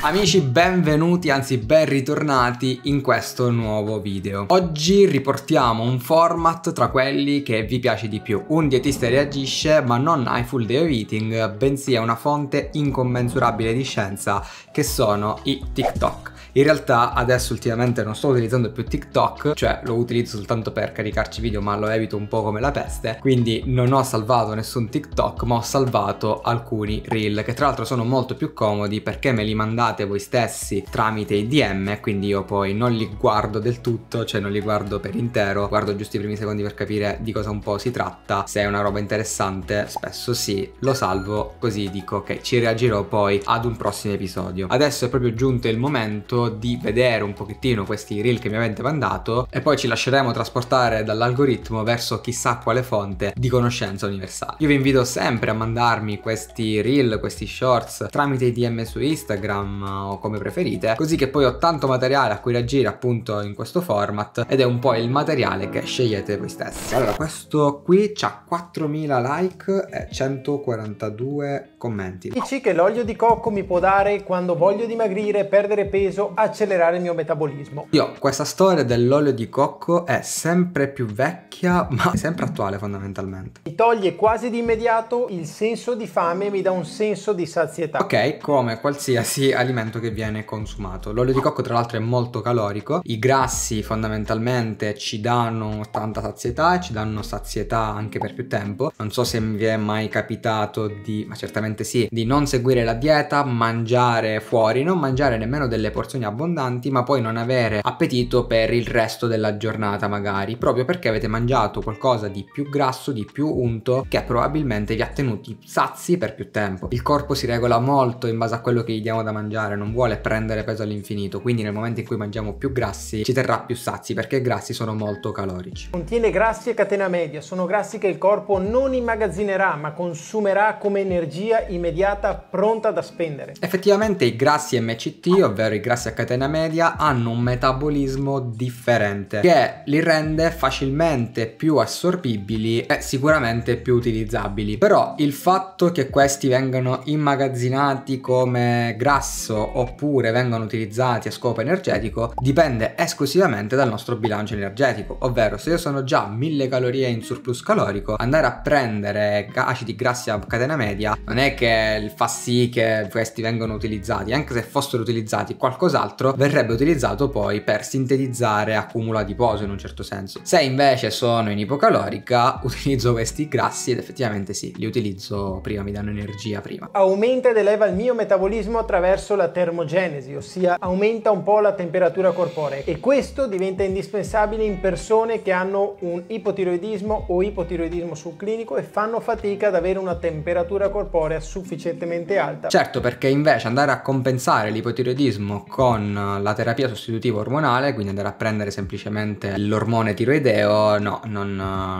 Amici benvenuti, anzi ben ritornati in questo nuovo video. Oggi riportiamo un format tra quelli che vi piace di più. Un dietista reagisce ma non ai full day of eating, bensì a una fonte incommensurabile di scienza che sono i TikTok. In realtà adesso ultimamente non sto utilizzando più TikTok, cioè lo utilizzo soltanto per caricarci video ma lo evito un po' come la peste, quindi non ho salvato nessun TikTok ma ho salvato alcuni reel che tra l'altro sono molto più comodi perché me li mandate voi stessi tramite i DM, quindi io poi non li guardo del tutto, cioè non li guardo per intero, guardo giusto i primi secondi per capire di cosa un po' si tratta, se è una roba interessante spesso sì, lo salvo così dico ok ci reagirò poi ad un prossimo episodio. Adesso è proprio giunto il momento di vedere un pochettino questi reel che mi avete mandato e poi ci lasceremo trasportare dall'algoritmo verso chissà quale fonte di conoscenza universale. Io vi invito sempre a mandarmi questi reel, questi shorts tramite i DM su Instagram o come preferite, così che poi ho tanto materiale a cui reagire appunto in questo format ed è un po' il materiale che scegliete voi stessi. Allora questo qui c'ha 4000 like e 142 commenti. Dici che l'olio di cocco mi può dare quando voglio dimagrire, perdere peso, accelerare il mio metabolismo. Io, questa storia dell'olio di cocco è sempre più vecchia, ma sempre attuale fondamentalmente. Mi toglie quasi di immediato il senso di fame e mi dà un senso di sazietà. Ok, come qualsiasi alimento che viene consumato. L'olio di cocco tra l'altro è molto calorico, i grassi fondamentalmente ci danno tanta sazietà e ci danno sazietà anche per più tempo. Non so se vi è mai capitato di, ma certamente sicuramente sì, di non seguire la dieta, mangiare fuori, non mangiare nemmeno delle porzioni abbondanti, ma poi non avere appetito per il resto della giornata magari, proprio perché avete mangiato qualcosa di più grasso, di più unto, che probabilmente vi ha tenuti sazi per più tempo. Il corpo si regola molto in base a quello che gli diamo da mangiare, non vuole prendere peso all'infinito, quindi nel momento in cui mangiamo più grassi ci terrà più sazi perché i grassi sono molto calorici. Contiene grassi e catena media, sono grassi che il corpo non immagazzinerà ma consumerà come energia immediata pronta da spendere. Effettivamente i grassi MCT, ovvero i grassi a catena media, hanno un metabolismo differente che li rende facilmente più assorbibili e sicuramente più utilizzabili. Però il fatto che questi vengano immagazzinati come grasso oppure vengano utilizzati a scopo energetico dipende esclusivamente dal nostro bilancio energetico, ovvero se io sono già 1000 calorie in surplus calorico, andare a prendere acidi grassi a catena media non è che fa sì che questi vengano utilizzati, anche se fossero utilizzati qualcos'altro verrebbe utilizzato poi per sintetizzare accumula adiposo in un certo senso. Se invece sono in ipocalorica utilizzo questi grassi ed effettivamente sì, li utilizzo prima, mi danno energia prima. Aumenta ed eleva il mio metabolismo attraverso la termogenesi, ossia aumenta un po' la temperatura corporea e questo diventa indispensabile in persone che hanno un ipotiroidismo o ipotiroidismo subclinico e fanno fatica ad avere una temperatura corporea sufficientemente alta. Certo, perché invece andare a compensare l'ipotiroidismo con la terapia sostitutiva ormonale, quindi andare a prendere semplicemente l'ormone tiroideo, no, non,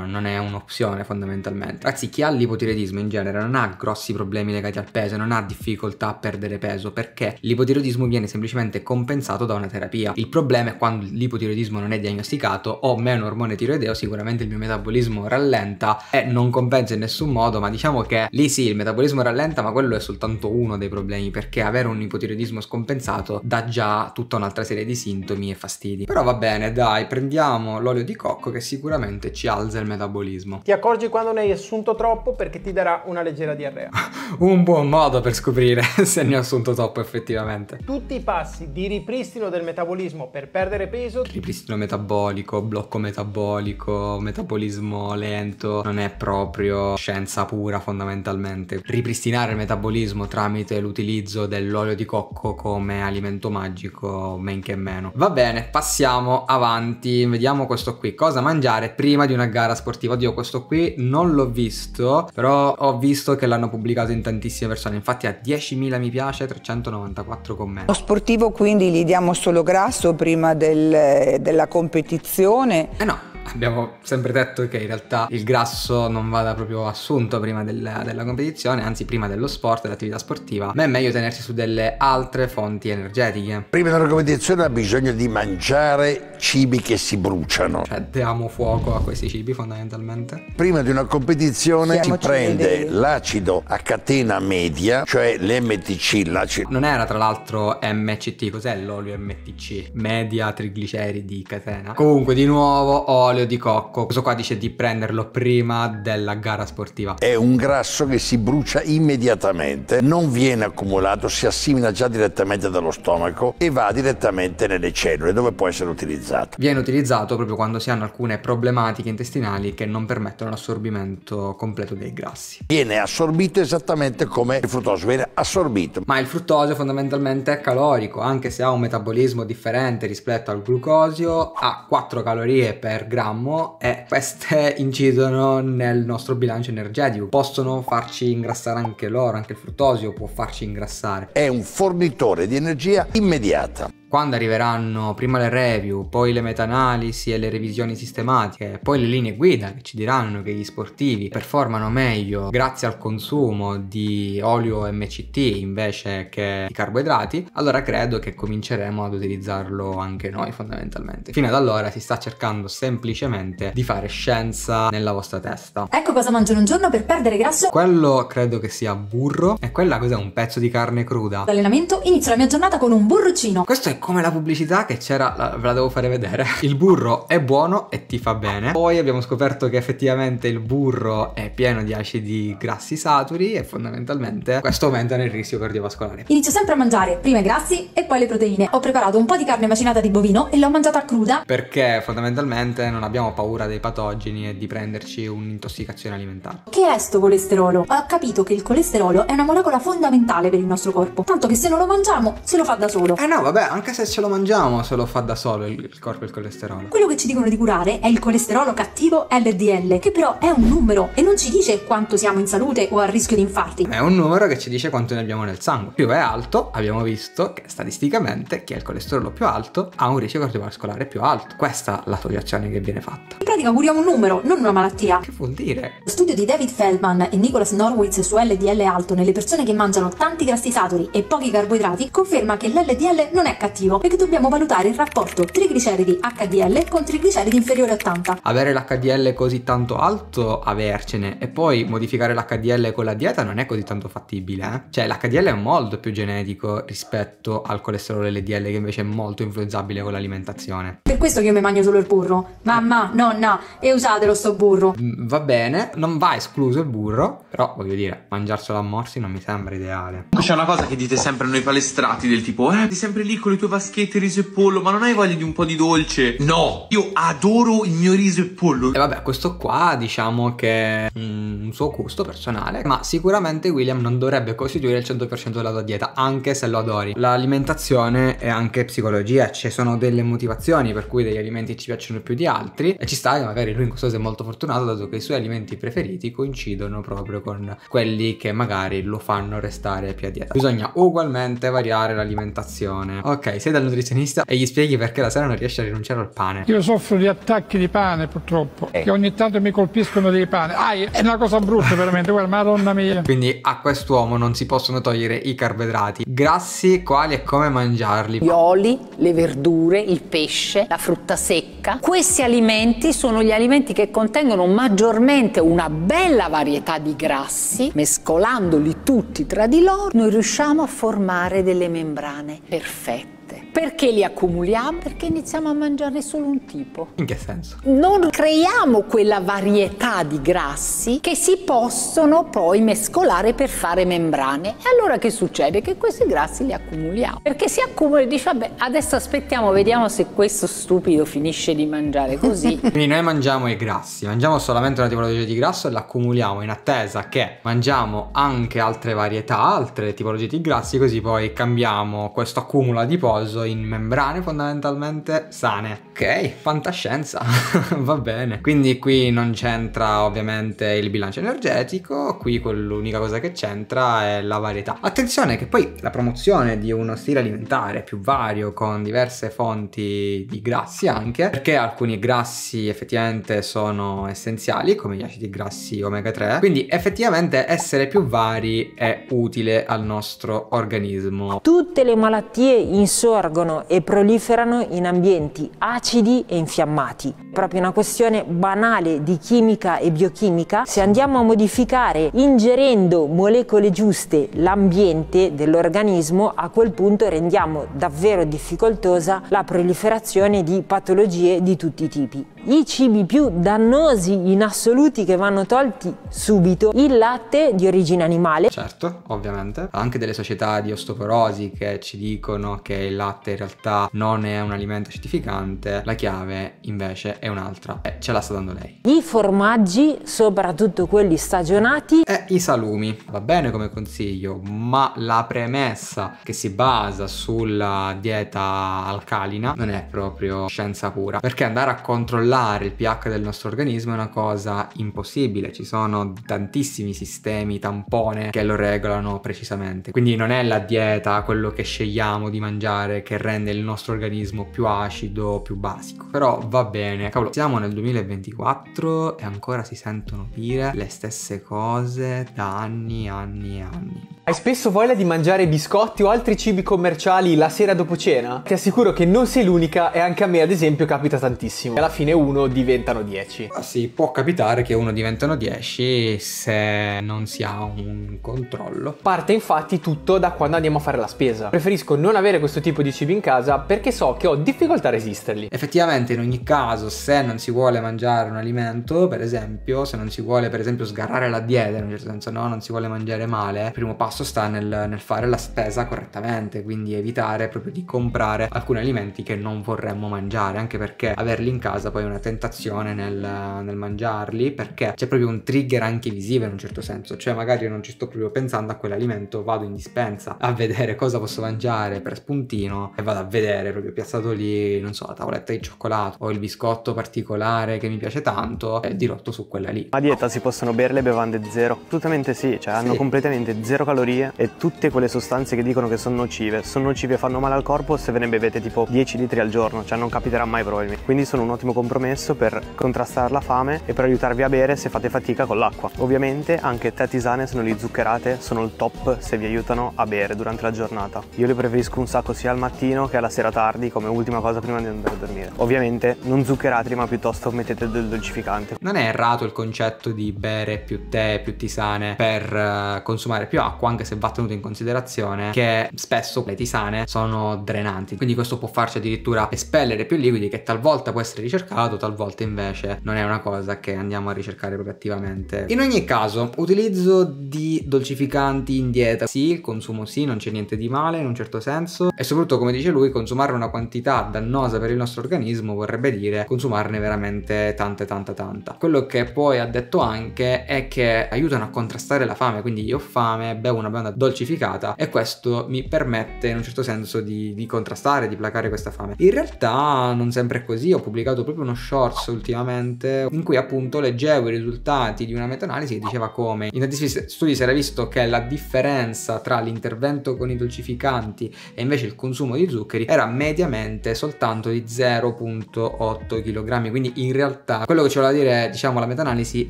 non è un'opzione fondamentalmente. Ragazzi, chi ha l'ipotiroidismo in genere non ha grossi problemi legati al peso, non ha difficoltà a perdere peso, perché l'ipotiroidismo viene semplicemente compensato da una terapia. Il problema è quando l'ipotiroidismo non è diagnosticato, o meno ormone tiroideo, sicuramente il mio metabolismo rallenta e non compensa in nessun modo, ma diciamo che lì sì, il metabolismo rallenta, ma quello è soltanto uno dei problemi, perché avere un ipotiroidismo scompensato dà già tutta un'altra serie di sintomi e fastidi. Però va bene, dai, prendiamo l'olio di cocco che sicuramente ci alza il metabolismo. Ti accorgi quando ne hai assunto troppo perché ti darà una leggera diarrea. un buon modo per scoprire se ne ho assunto troppo effettivamente. Tutti i passi di ripristino del metabolismo per perdere peso. Ripristino metabolico, blocco metabolico, metabolismo lento, non è proprio scienza pura fondamentalmente. Ripristino ripristinare il metabolismo tramite l'utilizzo dell'olio di cocco come alimento magico, men che meno. Va bene, passiamo avanti, vediamo questo qui, cosa mangiare prima di una gara sportiva. Oddio, questo qui non l'ho visto, però ho visto che l'hanno pubblicato in tantissime persone, infatti a 10.000 mi piace, 394 commenti. Lo sportivo quindi gli diamo solo grasso prima del, della competizione? Eh no abbiamo sempre detto che in realtà il grasso non vada proprio assunto prima del, della competizione, anzi prima dello sport, dell'attività sportiva, ma è meglio tenersi su delle altre fonti energetiche. Prima della competizione ha bisogno di mangiare cibi che si bruciano. Cioè diamo fuoco a questi cibi fondamentalmente. Prima di una competizione Siamo si prende l'acido a catena media, cioè l'MTC, l'acido. Non era tra l'altro MCT, cos'è l'olio MTC? Media trigliceridi catena. Comunque di nuovo olio olio di cocco. Questo qua dice di prenderlo prima della gara sportiva. È un grasso che si brucia immediatamente, non viene accumulato, si assimila già direttamente dallo stomaco e va direttamente nelle cellule dove può essere utilizzato. Viene utilizzato proprio quando si hanno alcune problematiche intestinali che non permettono l'assorbimento completo dei grassi. Viene assorbito esattamente come il fruttosio viene assorbito. Ma il fruttosio fondamentalmente è calorico, anche se ha un metabolismo differente rispetto al glucosio, ha 4 calorie per grammo grammo e queste incidono nel nostro bilancio energetico. Possono farci ingrassare anche l'oro, anche il fruttosio può farci ingrassare. È un fornitore di energia immediata quando arriveranno prima le review, poi le meta-analisi e le revisioni sistematiche, poi le linee guida che ci diranno che gli sportivi performano meglio grazie al consumo di olio MCT invece che di carboidrati, allora credo che cominceremo ad utilizzarlo anche noi fondamentalmente. Fino ad allora si sta cercando semplicemente di fare scienza nella vostra testa. Ecco cosa mangiano un giorno per perdere grasso. Quello credo che sia burro e quella cos'è un pezzo di carne cruda. L'allenamento inizio la mia giornata con un burrucino. Questo è come la pubblicità che c'era, la, ve la devo fare vedere. Il burro è buono e ti fa bene. Poi abbiamo scoperto che effettivamente il burro è pieno di acidi grassi saturi e fondamentalmente questo aumenta nel rischio cardiovascolare. Inizio sempre a mangiare prima i grassi e poi le proteine. Ho preparato un po' di carne macinata di bovino e l'ho mangiata cruda. Perché fondamentalmente non abbiamo paura dei patogeni e di prenderci un'intossicazione alimentare. Che è sto colesterolo? Ho capito che il colesterolo è una molecola fondamentale per il nostro corpo, tanto che se non lo mangiamo se lo fa da solo. Eh no, vabbè, anche anche se ce lo mangiamo se lo fa da solo il, il corpo il colesterolo. Quello che ci dicono di curare è il colesterolo cattivo LDL, che però è un numero e non ci dice quanto siamo in salute o a rischio di infarti. È un numero che ci dice quanto ne abbiamo nel sangue. Più è alto, abbiamo visto che statisticamente chi ha il colesterolo più alto ha un rischio cardiovascolare più alto. Questa è la l'associazione che viene fatta. In pratica curiamo un numero, non una malattia. Che vuol dire? Lo studio di David Feldman e Nicholas Norwitz su LDL alto nelle persone che mangiano tanti grassi saturi e pochi carboidrati conferma che l'LDL non è cattivo negativo e che dobbiamo valutare il rapporto trigliceridi HDL con trigliceridi inferiore a 80. Avere l'HDL così tanto alto, avercene, e poi modificare l'HDL con la dieta non è così tanto fattibile, eh? Cioè l'HDL è molto più genetico rispetto al colesterolo LDL che invece è molto influenzabile con l'alimentazione questo che io mi mangio solo il burro. Mamma, nonna, e usatelo sto burro. Mm, va bene, non va escluso il burro, però voglio dire, mangiarselo a morsi non mi sembra ideale. C'è una cosa che dite sempre noi palestrati del tipo, eh, sei sempre lì con le tue vaschette riso e pollo, ma non hai voglia di un po' di dolce? No, io adoro il mio riso e pollo. E vabbè, questo qua diciamo che è mm, un suo gusto personale, ma sicuramente William non dovrebbe costituire il 100% della tua dieta, anche se lo adori. L'alimentazione è anche psicologia, ci cioè, sono delle motivazioni per cui degli alimenti ci piacciono più di altri e ci sta che magari lui in questo caso è molto fortunato dato che i suoi alimenti preferiti coincidono proprio con quelli che magari lo fanno restare più a dieta. Bisogna ugualmente variare l'alimentazione. Ok, sei dal nutrizionista e gli spieghi perché la sera non riesce a rinunciare al pane. Io soffro di attacchi di pane purtroppo, eh. che ogni tanto mi colpiscono dei pane. Ah, è una cosa brutta veramente, guarda, madonna mia. Quindi a quest'uomo non si possono togliere i carboidrati. Grassi, quali e come mangiarli? Gli oli, le verdure, il pesce, la frutta secca. Questi alimenti sono gli alimenti che contengono maggiormente una bella varietà di grassi, mescolandoli tutti tra di loro noi riusciamo a formare delle membrane perfette perché li accumuliamo? Perché iniziamo a mangiarne solo un tipo. In che senso? Non creiamo quella varietà di grassi che si possono poi mescolare per fare membrane. E allora che succede? Che questi grassi li accumuliamo. Perché si accumula e dice, vabbè, adesso aspettiamo, vediamo se questo stupido finisce di mangiare così. Quindi noi mangiamo i grassi, mangiamo solamente una tipologia di grasso e l'accumuliamo in attesa che mangiamo anche altre varietà, altre tipologie di grassi, così poi cambiamo questo accumulo adiposo in membrane fondamentalmente sane. Ok, fantascienza, va bene. Quindi qui non c'entra ovviamente il bilancio energetico, qui l'unica cosa che c'entra è la varietà. Attenzione che poi la promozione di uno stile alimentare più vario con diverse fonti di grassi anche, perché alcuni grassi effettivamente sono essenziali come gli acidi grassi omega 3, quindi effettivamente essere più vari è utile al nostro organismo. Tutte le malattie insorgono emergono e proliferano in ambienti acidi e infiammati. Proprio una questione banale di chimica e biochimica, se andiamo a modificare ingerendo molecole giuste l'ambiente dell'organismo, a quel punto rendiamo davvero difficoltosa la proliferazione di patologie di tutti i tipi. I cibi più dannosi in assoluti che vanno tolti subito, il latte di origine animale. Certo, ovviamente. Anche delle società di osteoporosi che ci dicono che il latte latte in realtà non è un alimento acidificante, la chiave invece è un'altra e eh, ce la sta dando lei. I formaggi, soprattutto quelli stagionati e i salumi. Va bene come consiglio, ma la premessa che si basa sulla dieta alcalina non è proprio scienza pura, perché andare a controllare il pH del nostro organismo è una cosa impossibile, ci sono tantissimi sistemi tampone che lo regolano precisamente. Quindi non è la dieta, quello che scegliamo di mangiare che che rende il nostro organismo più acido, più basico. Però va bene, cavolo, siamo nel 2024 e ancora si sentono dire le stesse cose da anni, e anni e anni. Hai spesso voglia di mangiare biscotti o altri cibi commerciali la sera dopo cena? Ti assicuro che non sei l'unica e anche a me ad esempio capita tantissimo. Alla fine uno diventano 10. Ah sì, può capitare che uno diventano 10 se non si ha un controllo. Parte infatti tutto da quando andiamo a fare la spesa. Preferisco non avere questo tipo di cibi in casa perché so che ho difficoltà a resisterli. Effettivamente in ogni caso se non si vuole mangiare un alimento, per esempio, se non si vuole per esempio sgarrare la dieta in un certo senso, no, non si vuole mangiare male, primo passo passo sta nel, nel fare la spesa correttamente, quindi evitare proprio di comprare alcuni alimenti che non vorremmo mangiare, anche perché averli in casa poi è una tentazione nel, nel mangiarli, perché c'è proprio un trigger anche visivo in un certo senso, cioè magari non ci sto proprio pensando a quell'alimento, vado in dispensa a vedere cosa posso mangiare per spuntino e vado a vedere proprio piazzato lì, non so, la tavoletta di cioccolato o il biscotto particolare che mi piace tanto e dirotto su quella lì. A dieta si possono bere le bevande zero? Assolutamente sì, cioè sì. hanno completamente zero calorie calorie e tutte quelle sostanze che dicono che sono nocive. Sono nocive, e fanno male al corpo se ve ne bevete tipo 10 litri al giorno, cioè non capiterà mai probabilmente. Quindi sono un ottimo compromesso per contrastare la fame e per aiutarvi a bere se fate fatica con l'acqua. Ovviamente anche tè tisane sono lì zuccherate, sono il top se vi aiutano a bere durante la giornata. Io le preferisco un sacco sia al mattino che alla sera tardi come ultima cosa prima di andare a dormire. Ovviamente non zuccherateli ma piuttosto mettete del dolcificante. Non è errato il concetto di bere più tè, più tisane per eh, consumare più acqua, anche se va tenuto in considerazione che spesso le tisane sono drenanti, quindi questo può farci addirittura espellere più liquidi che talvolta può essere ricercato, talvolta invece non è una cosa che andiamo a ricercare proprio attivamente. In ogni caso, utilizzo di dolcificanti in dieta, sì, consumo sì, non c'è niente di male in un certo senso e soprattutto come dice lui, consumare una quantità dannosa per il nostro organismo vorrebbe dire consumarne veramente tante tanta tanta. Quello che poi ha detto anche è che aiutano a contrastare la fame, quindi io ho fame, bevo una bevanda dolcificata e questo mi permette in un certo senso di, di contrastare, di placare questa fame. In realtà non sempre è così, ho pubblicato proprio uno shorts ultimamente in cui appunto leggevo i risultati di una meta-analisi che diceva come in tanti studi si era visto che la differenza tra l'intervento con i dolcificanti e invece il consumo di zuccheri era mediamente soltanto di 0.8 kg, quindi in realtà quello che ci voleva dire diciamo la meta-analisi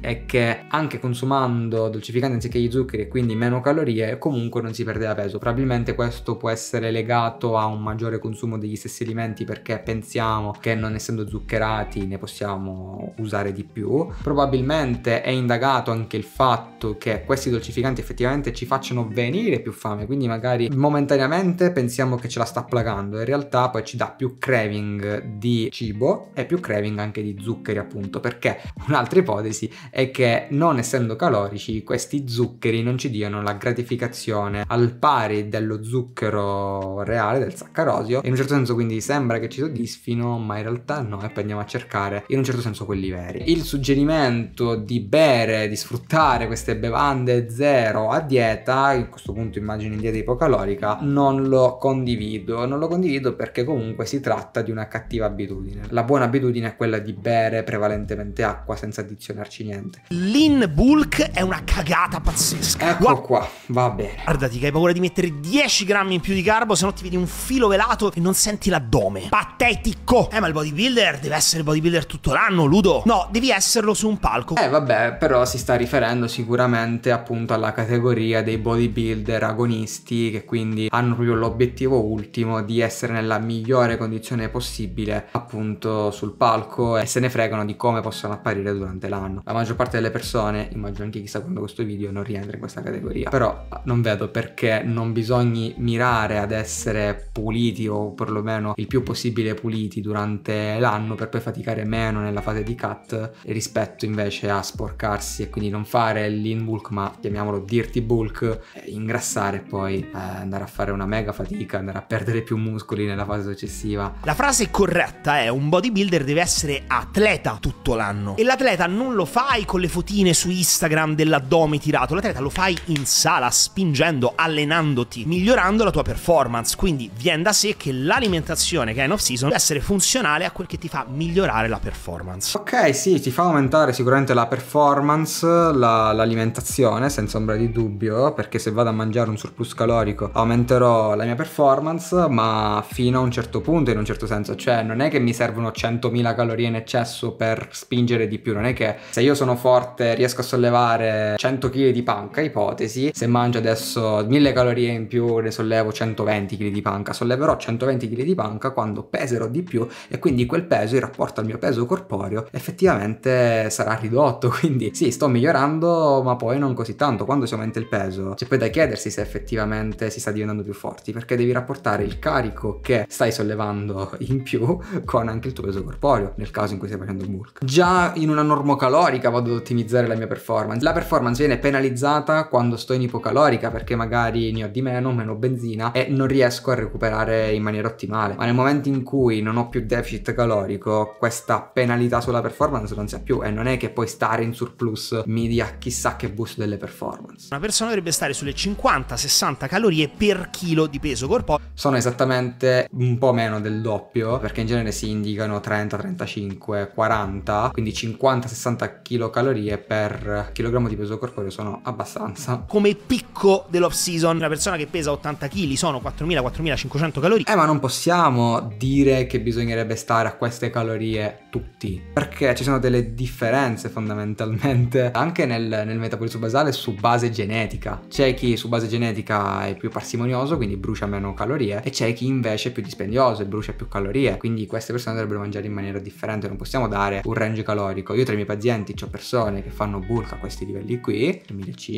è che anche consumando dolcificanti anziché gli zuccheri e quindi meno calorie calorie e comunque non si perdeva peso. Probabilmente questo può essere legato a un maggiore consumo degli stessi alimenti perché pensiamo che non essendo zuccherati ne possiamo usare di più. Probabilmente è indagato anche il fatto che questi dolcificanti effettivamente ci facciano venire più fame, quindi magari momentaneamente pensiamo che ce la sta plagando, in realtà poi ci dà più craving di cibo e più craving anche di zuccheri appunto, perché un'altra ipotesi è che non essendo calorici questi zuccheri non ci diano la gratificazione gasificazione al pari dello zucchero reale, del saccarosio, e in un certo senso quindi sembra che ci soddisfino, ma in realtà no, e poi andiamo a cercare in un certo senso quelli veri. Il suggerimento di bere, di sfruttare queste bevande zero a dieta, in questo punto immagino in dieta ipocalorica, non lo condivido, non lo condivido perché comunque si tratta di una cattiva abitudine. La buona abitudine è quella di bere prevalentemente acqua senza addizionarci niente. L'in bulk è una cagata pazzesca. Ecco qua, va Va bene. Guardati che hai paura di mettere 10 grammi in più di carbo, se no ti vedi un filo velato e non senti l'addome. Patetico! Eh, ma il bodybuilder deve essere bodybuilder tutto l'anno, Ludo. No, devi esserlo su un palco. Eh, vabbè, però si sta riferendo sicuramente appunto alla categoria dei bodybuilder agonisti che quindi hanno proprio l'obiettivo ultimo di essere nella migliore condizione possibile appunto sul palco e se ne fregano di come possono apparire durante l'anno. La maggior parte delle persone, immagino anche chi sta guardando questo video, non rientra in questa categoria. Però non vedo perché non bisogni mirare ad essere puliti o perlomeno il più possibile puliti durante l'anno per poi faticare meno nella fase di cut rispetto invece a sporcarsi e quindi non fare l'in bulk ma chiamiamolo dirty bulk ingrassare e poi eh, andare a fare una mega fatica andare a perdere più muscoli nella fase successiva la frase corretta è un bodybuilder deve essere atleta tutto l'anno e l'atleta non lo fai con le fotine su Instagram dell'addome tirato l'atleta lo fai in sala spingendo, allenandoti, migliorando la tua performance. Quindi viene da sé che l'alimentazione che hai in off season deve essere funzionale a quel che ti fa migliorare la performance. Ok, sì, ti fa aumentare sicuramente la performance, l'alimentazione, senza ombra di dubbio, perché se vado a mangiare un surplus calorico aumenterò la mia performance, ma fino a un certo punto in un certo senso, cioè non è che mi servono 100.000 calorie in eccesso per spingere di più, non è che se io sono forte riesco a sollevare 100 kg di panca, ipotesi, se mai mangio adesso 1000 calorie in più, ne sollevo 120 kg di panca, solleverò 120 kg di panca quando peserò di più e quindi quel peso in rapporto al mio peso corporeo effettivamente sarà ridotto, quindi sì, sto migliorando, ma poi non così tanto, quando si aumenta il peso c'è poi da chiedersi se effettivamente si sta diventando più forti, perché devi rapportare il carico che stai sollevando in più con anche il tuo peso corporeo, nel caso in cui stai facendo bulk. Già in una normocalorica vado ad ottimizzare la mia performance, la performance viene penalizzata quando sto in ipocalorica calorica perché magari ne ho di meno, meno benzina e non riesco a recuperare in maniera ottimale. Ma nel momento in cui non ho più deficit calorico, questa penalità sulla performance non si ha più e non è che poi stare in surplus mi dia chissà che boost delle performance. Una persona dovrebbe stare sulle 50-60 calorie per chilo di peso corporeo. Sono esattamente un po' meno del doppio perché in genere si indicano 30, 35, 40, quindi 50-60 kcal per chilogrammo di peso corporeo sono abbastanza. Come piccolo picco dell'off season. Una persona che pesa 80 kg sono 4.000-4.500 calorie. Eh, ma non possiamo dire che bisognerebbe stare a queste calorie tutti, perché ci sono delle differenze fondamentalmente anche nel, nel metabolismo basale su base genetica. C'è chi su base genetica è più parsimonioso, quindi brucia meno calorie, e c'è chi invece è più dispendioso e brucia più calorie. Quindi queste persone dovrebbero mangiare in maniera differente, non possiamo dare un range calorico. Io tra i miei pazienti ho persone che fanno bulk a questi livelli qui, 3.500,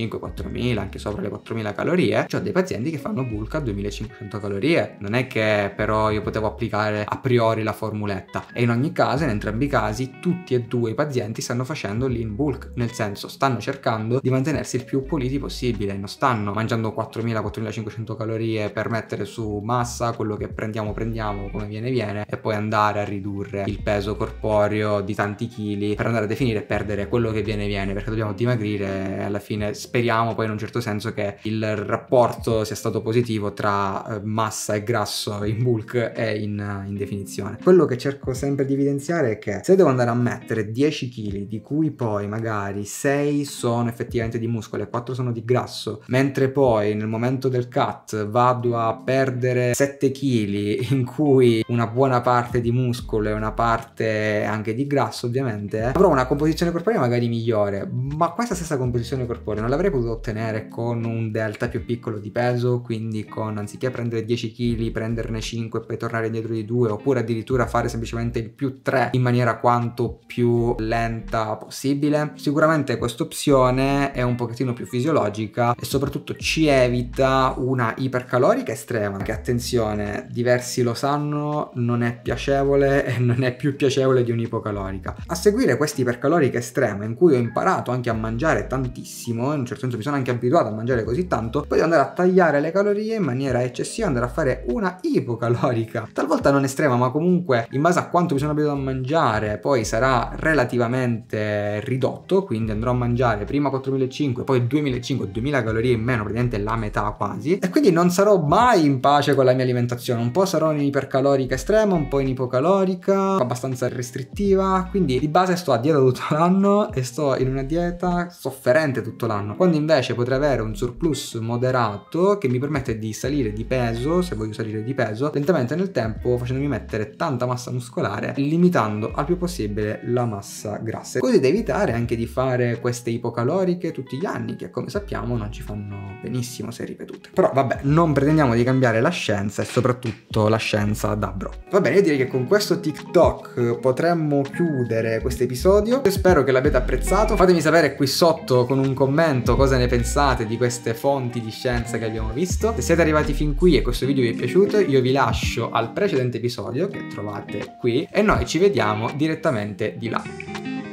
4.000, anche sopra sopra le 4000 calorie, ho dei pazienti che fanno bulk a 2500 calorie. Non è che però io potevo applicare a priori la formuletta. E in ogni caso, in entrambi i casi, tutti e due i pazienti stanno facendo lean bulk, nel senso stanno cercando di mantenersi il più puliti possibile, non stanno mangiando 4000-4500 calorie per mettere su massa quello che prendiamo prendiamo come viene viene e poi andare a ridurre il peso corporeo di tanti chili per andare a definire e perdere quello che viene viene perché dobbiamo dimagrire e alla fine speriamo poi in un certo senso penso che il rapporto sia stato positivo tra eh, massa e grasso in bulk e in, eh, in definizione. Quello che cerco sempre di evidenziare è che se devo andare a mettere 10 kg, di cui poi magari 6 sono effettivamente di muscolo e 4 sono di grasso, mentre poi nel momento del cut vado a perdere 7 kg in cui una buona parte di muscolo e una parte anche di grasso ovviamente, eh, avrò una composizione corporea magari migliore, ma questa stessa composizione corporea non l'avrei potuto ottenere con con un delta più piccolo di peso, quindi con anziché prendere 10 kg, prenderne 5 e poi tornare indietro di 2, oppure addirittura fare semplicemente il più 3 in maniera quanto più lenta possibile. Sicuramente questa opzione è un pochettino più fisiologica e soprattutto ci evita una ipercalorica estrema, che attenzione, diversi lo sanno, non è piacevole e non è più piacevole di un'ipocalorica. A seguire questa ipercalorica estrema in cui ho imparato anche a mangiare tantissimo, in un certo senso mi sono anche abituato a mangiare mangiare così tanto, poi andare a tagliare le calorie in maniera eccessiva, andare a fare una ipocalorica, talvolta non estrema, ma comunque in base a quanto mi sono abituato a mangiare, poi sarà relativamente ridotto, quindi andrò a mangiare prima 4500, poi 2500, 2000 calorie in meno, praticamente la metà quasi, e quindi non sarò mai in pace con la mia alimentazione, un po' sarò in ipercalorica estrema, un po' in ipocalorica, abbastanza restrittiva, quindi di base sto a dieta tutto l'anno e sto in una dieta sofferente tutto l'anno, quando invece potrei avere un surplus moderato che mi permette di salire di peso, se voglio salire di peso, lentamente nel tempo facendomi mettere tanta massa muscolare, limitando al più possibile la massa grassa. Così da evitare anche di fare queste ipocaloriche tutti gli anni, che come sappiamo non ci fanno benissimo se ripetute. Però vabbè, non pretendiamo di cambiare la scienza e soprattutto la scienza da bro. Va bene, io direi che con questo TikTok potremmo chiudere questo episodio. spero che l'abbiate apprezzato. Fatemi sapere qui sotto con un commento cosa ne pensate di di queste fonti di scienza che abbiamo visto. Se siete arrivati fin qui e questo video vi è piaciuto, io vi lascio al precedente episodio che trovate qui e noi ci vediamo direttamente di là.